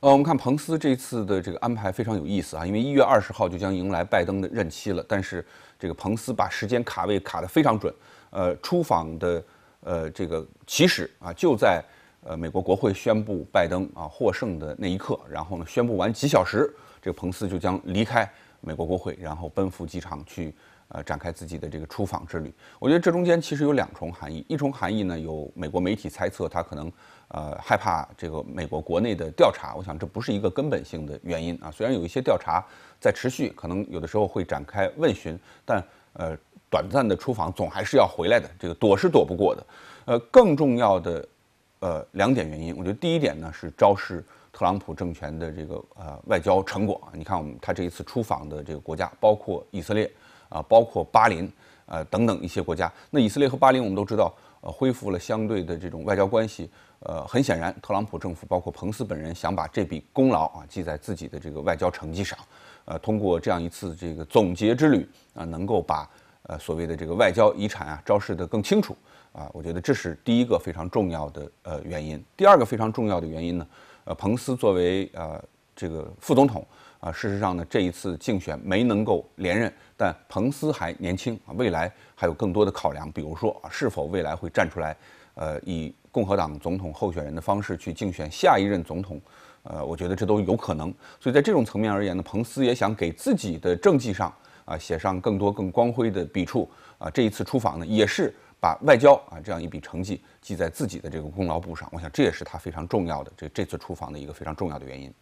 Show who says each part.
Speaker 1: 呃，我们看彭斯这次的这个安排非常有意思啊，因为一月二十号就将迎来拜登的任期了，但是这个彭斯把时间卡位卡得非常准，呃，出访的呃这个起始啊就在呃美国国会宣布拜登啊获胜的那一刻，然后呢宣布完几小时，这个彭斯就将离开。美国国会，然后奔赴机场去，呃，展开自己的这个出访之旅。我觉得这中间其实有两重含义，一重含义呢，有美国媒体猜测他可能，呃，害怕这个美国国内的调查。我想这不是一个根本性的原因啊，虽然有一些调查在持续，可能有的时候会展开问询，但呃，短暂的出访总还是要回来的，这个躲是躲不过的。呃，更重要的呃两点原因，我觉得第一点呢是招式，特朗普政权的这个呃外交成果啊，你看我们他这一次出访的这个国家，包括以色列啊，包括巴林呃等等一些国家。那以色列和巴林我们都知道，呃恢复了相对的这种外交关系。呃，很显然，特朗普政府包括彭斯本人想把这笔功劳啊记在自己的这个外交成绩上。呃，通过这样一次这个总结之旅啊，能够把呃所谓的这个外交遗产啊昭示得更清楚啊，我觉得这是第一个非常重要的呃原因。第二个非常重要的原因呢？呃，彭斯作为呃这个副总统啊，事实上呢，这一次竞选没能够连任，但彭斯还年轻啊，未来还有更多的考量，比如说啊，是否未来会站出来，呃，以共和党总统候选人的方式去竞选下一任总统，呃，我觉得这都有可能。所以在这种层面而言呢，彭斯也想给自己的政绩上啊写上更多更光辉的笔触啊，这一次出访呢也是。把外交啊这样一笔成绩记在自己的这个功劳簿上，我想这也是他非常重要的这这次出访的一个非常重要的原因。